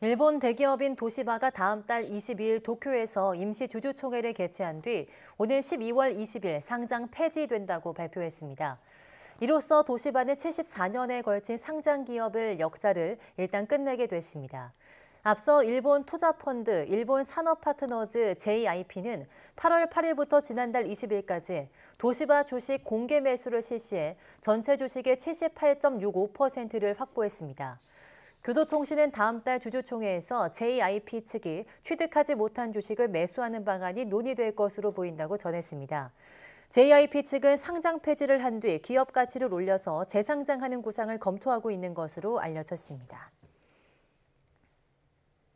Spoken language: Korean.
일본 대기업인 도시바가 다음 달 22일 도쿄에서 임시 주주총회를 개최한 뒤 오늘 12월 20일 상장 폐지된다고 발표했습니다. 이로써 도시바는 74년에 걸친 상장 기업을 역사를 일단 끝내게 됐습니다. 앞서 일본 투자펀드 일본 산업파트너즈 JIP는 8월 8일부터 지난달 20일까지 도시바 주식 공개 매수를 실시해 전체 주식의 78.65%를 확보했습니다. 교도통신은 다음 달 주주총회에서 JIP 측이 취득하지 못한 주식을 매수하는 방안이 논의될 것으로 보인다고 전했습니다. JIP 측은 상장 폐지를 한 뒤 기업 가치를 올려서 재상장하는 구상을 검토하고 있는 것으로 알려졌습니다.